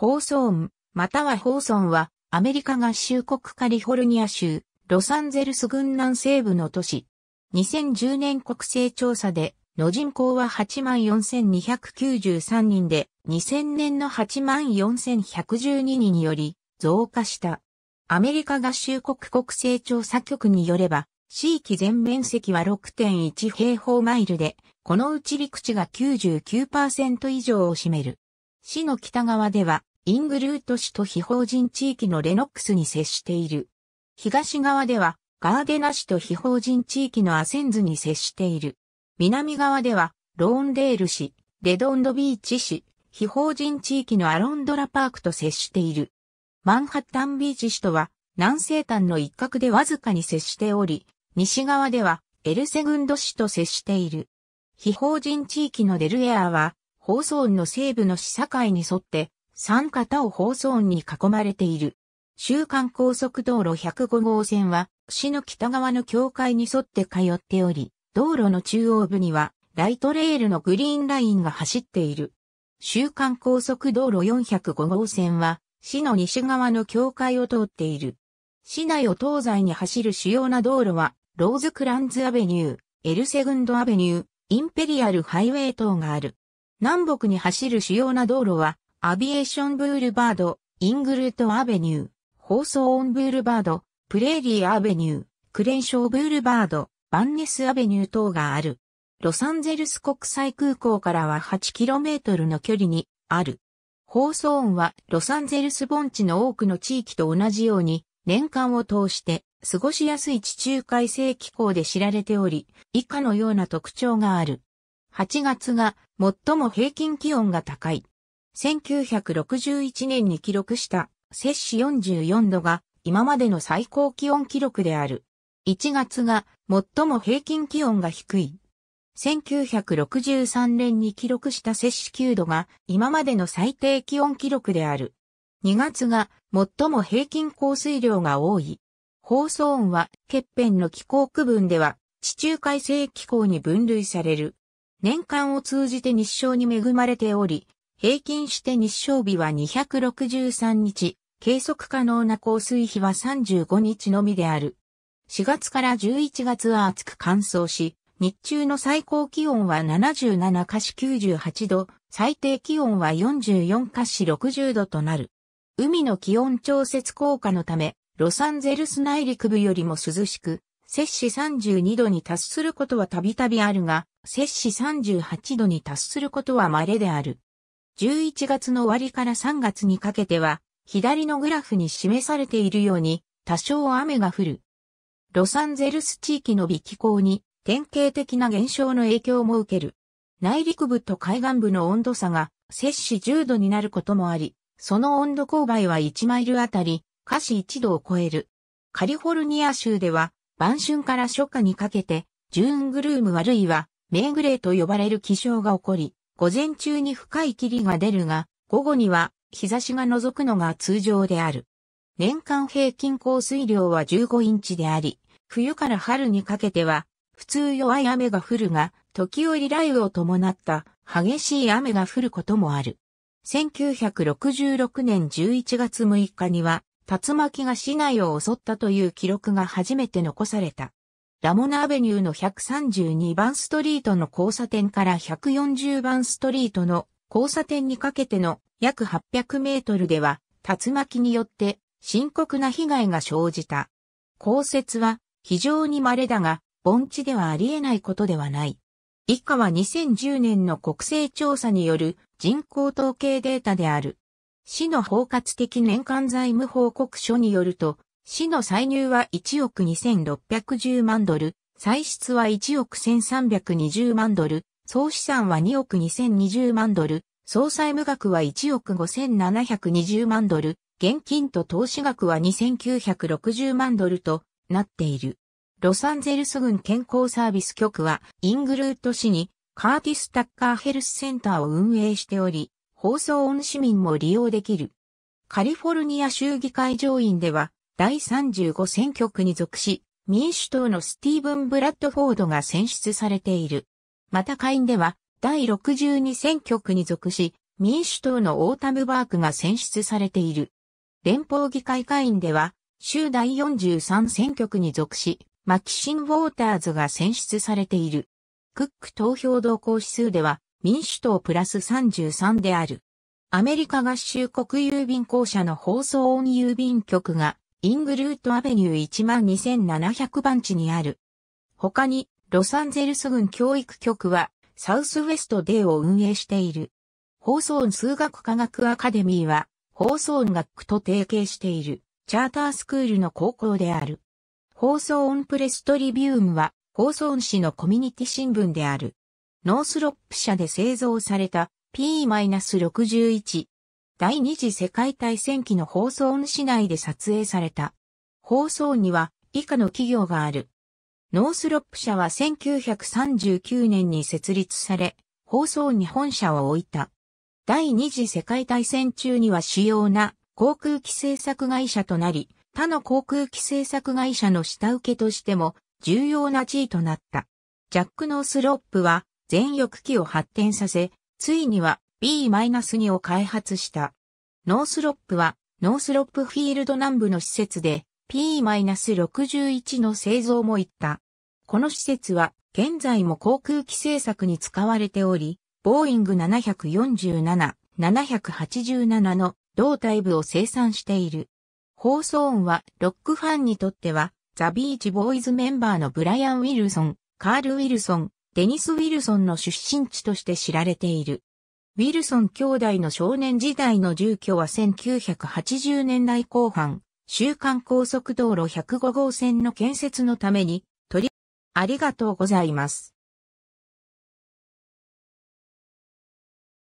ホーソーン、またはホーソンは、アメリカ合衆国カリフォルニア州、ロサンゼルス郡南西部の都市。2010年国勢調査で、の人口は84,293人で、2000年の84,112人により、増加した。アメリカ合衆国国勢調査局によれば、地域全面積は6.1平方マイルで、このうち陸地が99%以上を占める。市の北側ではイングルート市と非法人地域のレノックスに接している。東側ではガーデナ市と非法人地域のアセンズに接している。南側ではローンデール市、レドンドビーチ市、非法人地域のアロンドラパークと接している。マンハッタンビーチ市とは南西端の一角でわずかに接しており、西側ではエルセグンド市と接している。非法人地域のデルエアは、放送の西部の市境に沿って、三方を放送に囲まれている。週刊高速道路105号線は、市の北側の境界に沿って通っており、道路の中央部には、ライトレールのグリーンラインが走っている。週刊高速道路405号線は、市の西側の境界を通っている。市内を東西に走る主要な道路は、ローズクランズアベニュー、エルセグンドアベニュー、インペリアルハイウェイ等がある。南北に走る主要な道路は、アビエーションブールバード、イングルートアベニュー、放送オンブールバード、プレーリーアベニュー、クレンショーブールバード、バンネスアベニュー等がある。ロサンゼルス国際空港からは 8km の距離にある。放送音はロサンゼルス盆地の多くの地域と同じように年間を通して過ごしやすい地中海性気候で知られており、以下のような特徴がある。8月が最も平均気温が高い。1961年に記録した摂氏44度が今までの最高気温記録である。1月が最も平均気温が低い。1963年に記録した摂氏9度が今までの最低気温記録である。2月が最も平均降水量が多い。放送音は、欠片の気候区分では、地中海性気候に分類される。年間を通じて日照に恵まれており、平均して日照日は263日、計測可能な降水日は35日のみである。4月から11月は暑く乾燥し、日中の最高気温は77カ市98度、最低気温は44カシ60度となる。海の気温調節効果のため、ロサンゼルス内陸部よりも涼しく、摂氏32度に達することはたびたびあるが、摂氏38度に達することは稀である。11月の終わりから3月にかけては、左のグラフに示されているように、多少雨が降る。ロサンゼルス地域の微気候に、典型的な現象の影響も受ける。内陸部と海岸部の温度差が、摂氏10度になることもあり、その温度勾配は1マイルあたり、華氏1度を超える。カリフォルニア州では、晩春から初夏にかけて、ジューングルームあるいは、メーグレーと呼ばれる気象が起こり、午前中に深い霧が出るが、午後には日差しが覗くのが通常である。年間平均降水量は15インチであり、冬から春にかけては、普通弱い雨が降るが、時折雷雨を伴った激しい雨が降ることもある。1966年11月6日には、竜巻が市内を襲ったという記録が初めて残された。ラモナアベニューの132番ストリートの交差点から140番ストリートの交差点にかけての約800メートルでは竜巻によって深刻な被害が生じた。降雪は非常に稀だが盆地ではありえないことではない。以下は2010年の国勢調査による人口統計データである。市の包括的年間財務報告書によると、市の歳入は1億2610万ドル、歳出は1億1320万ドル、総資産は2億2020万ドル、総債務額は1億5720万ドル、現金と投資額は2960万ドルとなっている。ロサンゼルス郡健康サービス局はイングルート市にカーティス・タッカーヘルスセンターを運営しており、放送オン市民も利用できる。カリフォルニア州議会上院では第35選挙区に属し、民主党のスティーブン・ブラッドフォードが選出されている。また下院では、第62選挙区に属し、民主党のオータム・バークが選出されている。連邦議会下院では、州第43選挙区に属し、マキシン・ウォーターズが選出されている。クック投票動向指数では、民主党プラス33である。アメリカ合衆国郵便公社の放送音郵便局がイングルートアベニュー12700番地にある。他に、ロサンゼルス郡教育局は、サウスウェストデーを運営している。放送数学科学アカデミーは、放送音楽と提携している、チャータースクールの高校である。放送オンプレストリビウムは、放送音のコミュニティ新聞である。ノースロップ社で製造された P-61 第二次世界大戦期の放送音市内で撮影された。放送には以下の企業がある。ノースロップ社は1939年に設立され、放送に本社を置いた。第二次世界大戦中には主要な航空機制作会社となり、他の航空機制作会社の下請けとしても重要な地位となった。ジャック・ノースロップは全翼機を発展させ、ついには B-2 を開発した。ノースロップは、ノースロップフィールド南部の施設で、P-61 の製造も行った。この施設は、現在も航空機製作に使われており、ボーイング747、787の胴体部を生産している。放送音は、ロックファンにとっては、ザ・ビーチ・ボーイズメンバーのブライアン・ウィルソン、カール・ウィルソン、デニス・ウィルソンの出身地として知られている。ウィルソン兄弟の少年時代の住居は1980年代後半、週刊高速道路105号線の建設のために取り、ありがとうございます。